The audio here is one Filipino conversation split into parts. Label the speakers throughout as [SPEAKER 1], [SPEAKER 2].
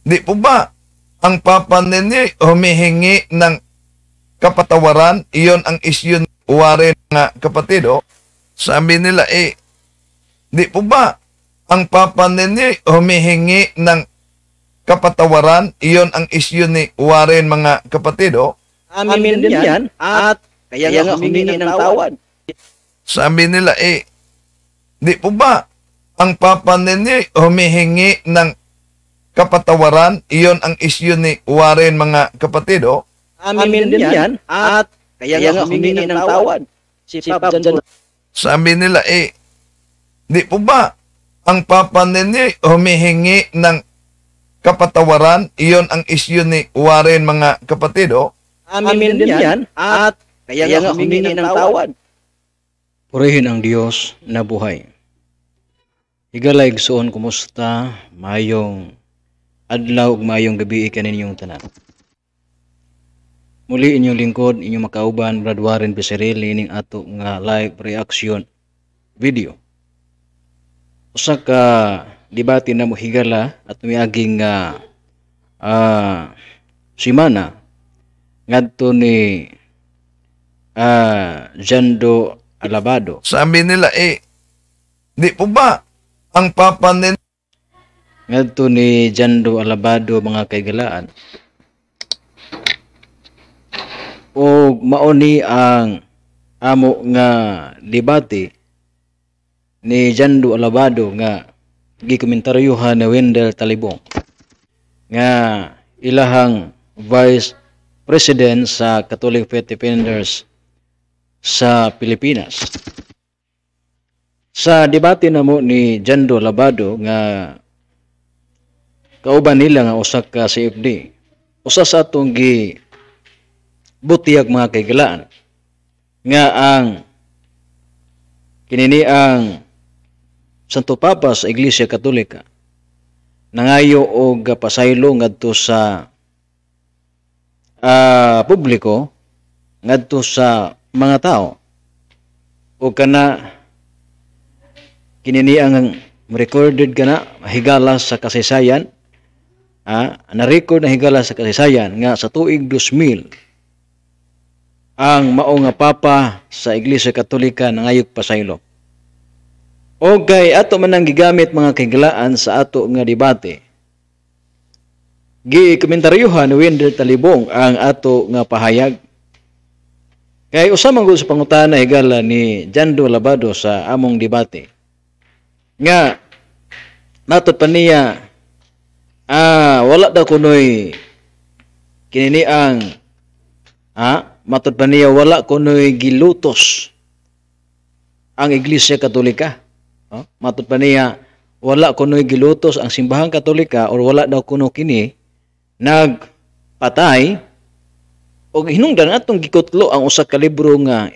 [SPEAKER 1] Di po ba ang Papa Nini humihingi ng kapatawaran? Iyon ang isyu wari nga kapatid. Oh. Sabi nila eh, di po ba ang Papa Nini humihingi ng kapatawaran? Iyon ang isyu ni Warren mga kapatid. Oh. Amin, Amin din yan. At kaya, kaya nga humingi ng tawad. Sabi nila eh, di po ba ang Papa Nini humihingi ng kapatawaran. Iyon ang isyu ni Warren mga kapatid. Oh. Amin, Amin din yan. At kaya, kaya nga humingi ng tawad. Si Pap John. Sabi nila eh, di po ba ang papa ninyo eh, humihingi ng kapatawaran? Iyon ang isyu ni Warren mga kapatid. Oh.
[SPEAKER 2] Amin, Amin din yan. At kaya, kaya nga humingi ng tawad.
[SPEAKER 1] Purihin ang Diyos
[SPEAKER 2] na buhay. Higalayg soon kumusta mayong Adlaw ug maayong gabi kaninyong tanan. Muli inyong lingkod, inyong makauban, Brad Warren Becerril, ning ato nga live reaction video. Usa ka debate na mohigala at miaging nga uh, uh, ah, simana ngadto ni uh, Jando Alabado. Sabi nila eh, di po ba ang papa nila ngadto ni Jando Alabado mga kaigalaan o maoni ang amo nga debate ni Jando Alabado nga gikomentaryohan ni Wendell Talibong nga ilahang Vice President sa Catholic Faith Defenders sa Pilipinas. Sa debate na ni Jando Labado nga kauban nila nga usak ka CFD usa sa atong gi butiyag mga kaigalaan nga ang kinini ang Santo Papa sa Iglesia Katolika nangayo og pasaylo ngadto sa uh, publiko ngadto sa mga tao o kana kinini ang recorded kana higala sa kasaysayan ha, na-record na higala sa kasaysayan nga sa tuig 2000 ang mao nga papa sa Iglesia Katolika nangayog pa sa ilok. ato man ang gigamit mga kahigalaan sa ato nga debate. Gikomentaryohan ni Wendell Talibong ang ato nga pahayag. Kay usamang gud sa pangutana higala ni Jando Labado sa among debate. Nga natod pa niya Ah, wala daw kunoy kinini ang ha, matod pa niya wala kunoy gilutos ang Iglesia Katolika. Ha? Matod pa niya wala kunoy gilutos ang simbahan Katolika or wala daw kuno kini nagpatay og hinungdan natong gikutlo ang usa ka libro nga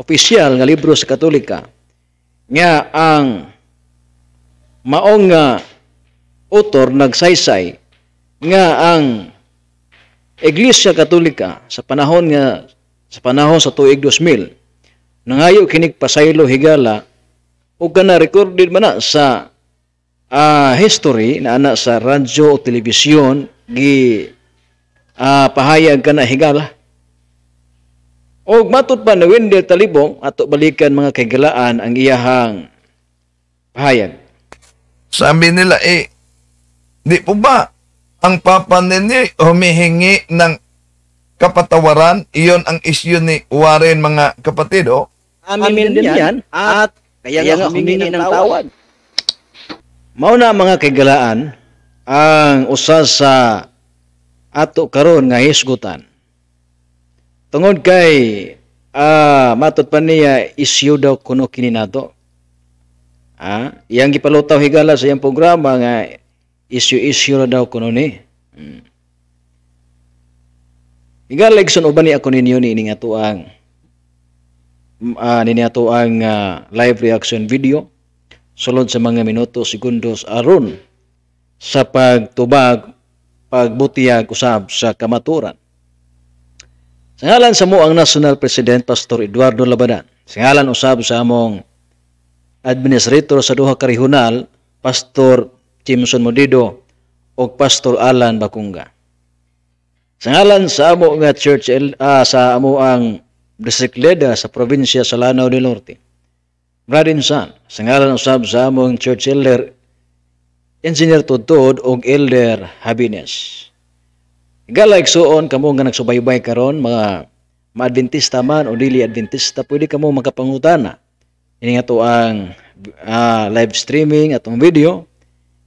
[SPEAKER 2] official nga libro sa Katolika nga ang maong nga autor nagsaysay nga ang Iglesia Katolika sa panahon nga sa panahon sa tuig 2000 nangayo kinig pasaylo higala ug kana recorded man sa uh, history na ana sa radyo o telebisyon gi uh, pahayag kana higala og matud pa ni Wendell Talibong ato balikan mga kagalaan ang
[SPEAKER 1] iyahang pahayag sabi nila eh Di po ba ang Papa Nini humihingi ng kapatawaran? Iyon ang isyu ni Warren mga kapatid, oh.
[SPEAKER 2] Amin, Amin din yan. At kaya, kaya nga humingi ng tawad.
[SPEAKER 1] Mao na mga kagalaan
[SPEAKER 2] ang usa sa ato karon nga hisgutan. Tungod kay ah, matot pa niya isyu daw kuno kini Ah, iyang gipalutaw higala sa iyang programa nga Issue-issue ra daw ko nun eh. Hmm. Iga lekson uban ni ako ninyo ni ining atuang uh, ah, nini atuang uh, ah, live reaction video sulod sa mga minuto, segundos aron sa pagtubag, pagbutiyag usab sa kamaturan. Sa ngalan sa mo ang National President Pastor Eduardo Labanan, sa usab sa among administrator sa duha ka regional Pastor Jimson Modido ug Pastor Alan Bakunga. Sa ngalan sa amo nga church uh, sa amo ang district sa probinsya sa Lanao del Norte. Bradin San, sa ngalan usab sa among church elder Engineer Tudod ug Elder Habines. Galay suon kamo nga nagsubaybay karon mga maadventista man o dili adventista pwede kamo makapangutana ini nga ang uh, live streaming atong video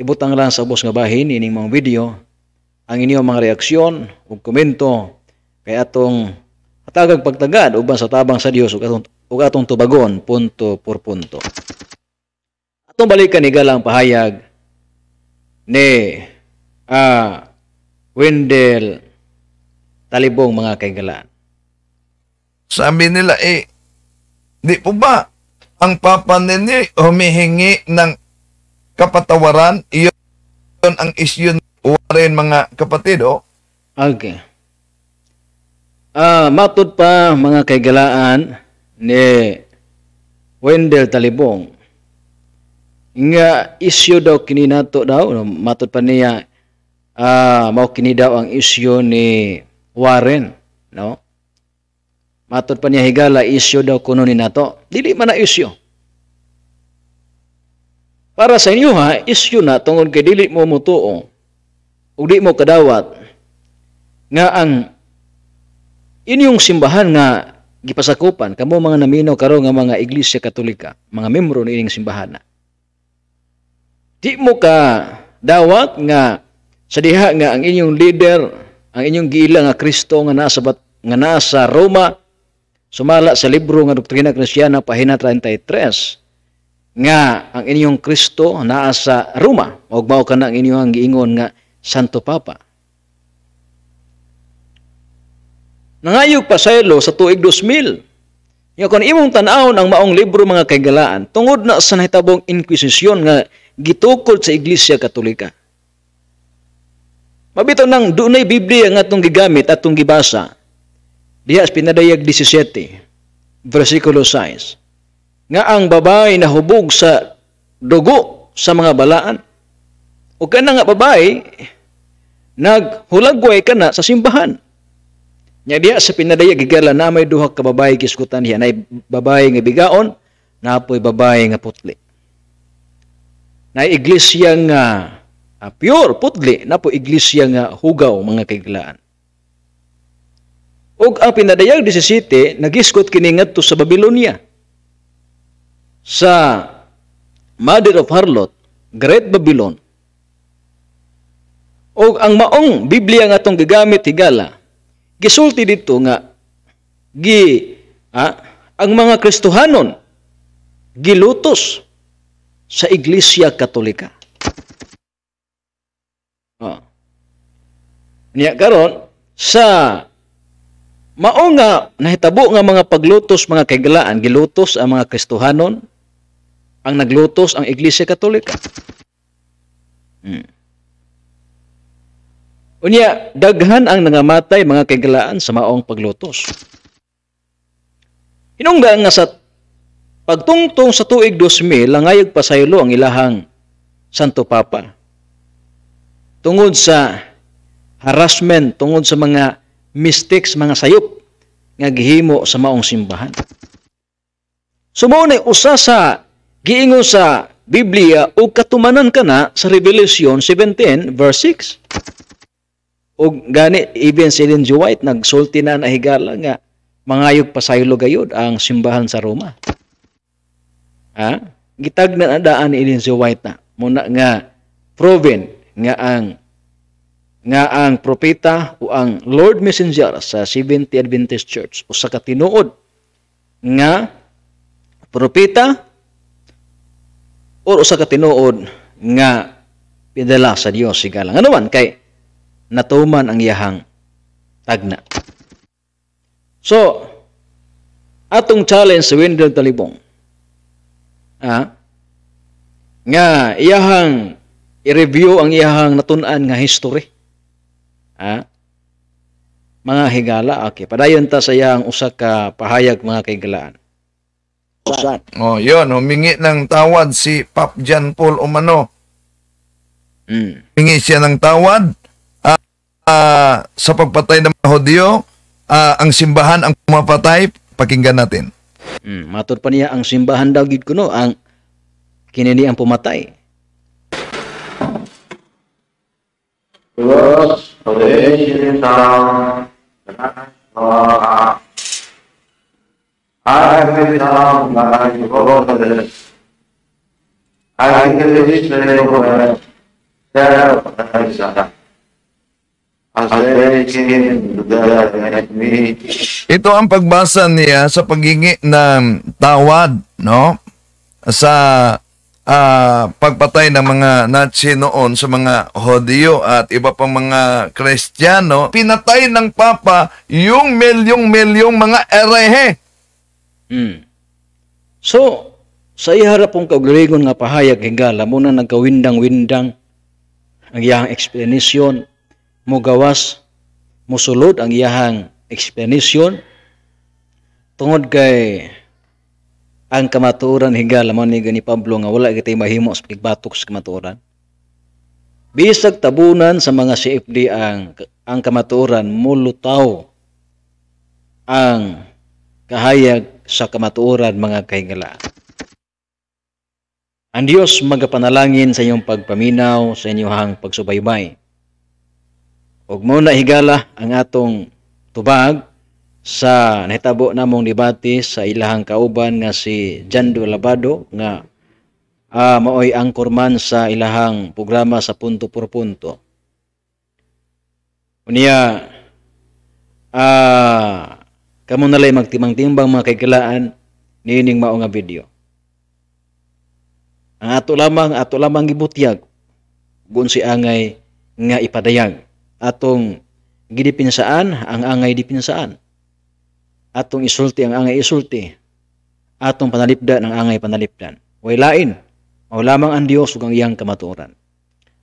[SPEAKER 2] Ibutang lang sa ubos nga bahin ining mga video ang inyong mga reaksyon ug komento kay atong hatagag pagtagad uban sa tabang sa Dios ug atong ug atong tubagon punto por punto. Atong balikan ni galang pahayag ni
[SPEAKER 1] uh, Wendell Talibong mga kaigalan. Sabi nila eh, di po ba ang papa ninyo humihingi ng kapatawaran. Iyon, iyon ang isyon rin mga kapatid, oh. Okay. Uh,
[SPEAKER 2] matod pa mga kaigalaan ni Wendell Talibong. Nga isyo daw kini nato daw, matod pa niya, uh, mao kini daw ang isyo ni Warren, no? Matod pa niya higala isyo daw kuno ni nato. Dili man na isyo. Para sa inyo ha, isyu na tungod kay dili mo mutuo ug di mo kadawat nga ang inyong simbahan nga gipasakupan kamo mga namino karon nga mga iglesia katolika, mga membro ni ining simbahan. Na. Di mo ka dawat nga sa diha nga ang inyong leader, ang inyong giila nga Kristo nga nasa bat, nga nasa Roma sumala sa libro nga doktrina Kristiyana pahina 33 nga ang inyong Kristo naa sa Roma ug mao kana ang inyong giingon nga Santo Papa. Nangayog pa saylo sa tuig 2000. Nga kon imong tan-awon ang maong libro mga kagalaan tungod na sa nahitabong Inquisition nga gitukol sa Iglesia Katolika. Mabito nang dunay Biblia nga atong gigamit atong gibasa. Diha sa pinadayag 17 versikulo 6 nga ang babae na hubog sa dugo sa mga balaan. O ka na nga babae, naghulagway ka na sa simbahan. Nya diya sa pinadaya gigala na may duha ka babae kiskutan yan ay babae nga bigaon na po'y babae nga putli. Na iglesia nga uh, pure putli na po iglesia nga hugaw mga kaiglaan. Og ang pinadayag 17 nagiskot kini ngadto sa Babilonia sa Mother of Harlot, Great Babylon, o ang maong Biblia nga itong gagamit higala, gisulti dito nga, gi, ah, ang mga Kristohanon, gilutos sa Iglesia Katolika. Ah. Niya karon sa maong nga nahitabo nga mga paglutos mga kagalaan gilutos ang mga Kristohanon ang naglutos ang Iglesia Katolika. Hmm. Unya, daghan ang nangamatay mga kagalaan sa maong paglutos. Hinungga nga sa pagtungtong sa tuig 2000, langayag pasaylo ang ilahang Santo Papa. Tungod sa harassment, tungod sa mga mystics, mga sayop nga gihimo sa maong simbahan. Sumunay so, usa sa Giingon sa Biblia ug katumanan kana sa Revelation 17 verse 6. Ug gani even si Ellen G. White nagsulti na nahigala nga mangayog pasaylo gayod ang simbahan sa Roma. Ha? Gitag na daan ni Ellen G. White na muna nga proven nga ang nga ang propeta o ang Lord Messenger sa 70 Adventist Church o sa katinuod nga propeta or usa ka tinuod nga pidala sa Dios sigalang ano man kay natuman ang iyahang tagna so atong challenge sa Wendell Talibong ah, nga iyahang i-review ang iyahang natunan nga history ah, mga higala okay padayon ta
[SPEAKER 1] sa iyang usa ka pahayag mga kaigalaan Right. Oh, yun. Humingi ng tawad si Pop John Paul Umano. Mm. Humingi siya ng tawad uh, uh, sa pagpatay ng mga Hodyo. Uh, ah, ang simbahan ang pumapatay. Pakinggan natin.
[SPEAKER 2] Mm. Matur pa niya, ang simbahan daw gid kuno ang kinini ang pumatay.
[SPEAKER 1] Los, Los, Los, Los, Los, I become my father's. I condition over self as they came at me. Ito ang pagbasa niya sa paghingi ng tawad, no? Sa uh, pagpatay ng mga Nazi noon sa mga Hodyo at iba pang mga Kristiyano, pinatay ng Papa yung milyong-milyong mga erehe Mm. So, sa iharap
[SPEAKER 2] pong kagulingon nga pahayag higala mo na nagkawindang-windang ang iyahang explanation mo gawas mo ang iyahang explanation tungod kay ang kamaturan higala man ni gani Pablo nga wala kitay mahimo sa pagbatok sa kamaturan. bisag tabunan sa mga CFD ang ang kamatuoran mulutaw ang kahayag sa kamatuoran mga kahingala. Ang Diyos magapanalangin sa inyong pagpaminaw sa inyong pagsubaybay. Huwag muna higala ang atong tubag sa nahitabo namong debate sa ilahang kauban nga si Jando Labado nga uh, maoy ang man sa ilahang programa sa punto por punto. Unya uh, Kamu nalay magtimang-timbang mga kaikilaan niining mao nga video. Ang ato lamang, ato lamang gibutyag gun si angay nga ipadayag atong gidipinsaan ang angay dipinsaan. Atong isulti ang angay isulti. Atong panalipdan ang angay panalipdan. Way lain, mao lamang ang Dios ug ang iyang kamatuoran.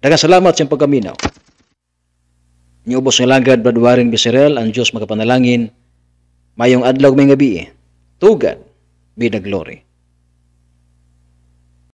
[SPEAKER 2] Daghang salamat sa pagkaminaw. Niubos nga lagad Bradwarin Biserel ang Dios makapanalangin Mayong adlaw may gabi. Eh. Tugad, be the glory.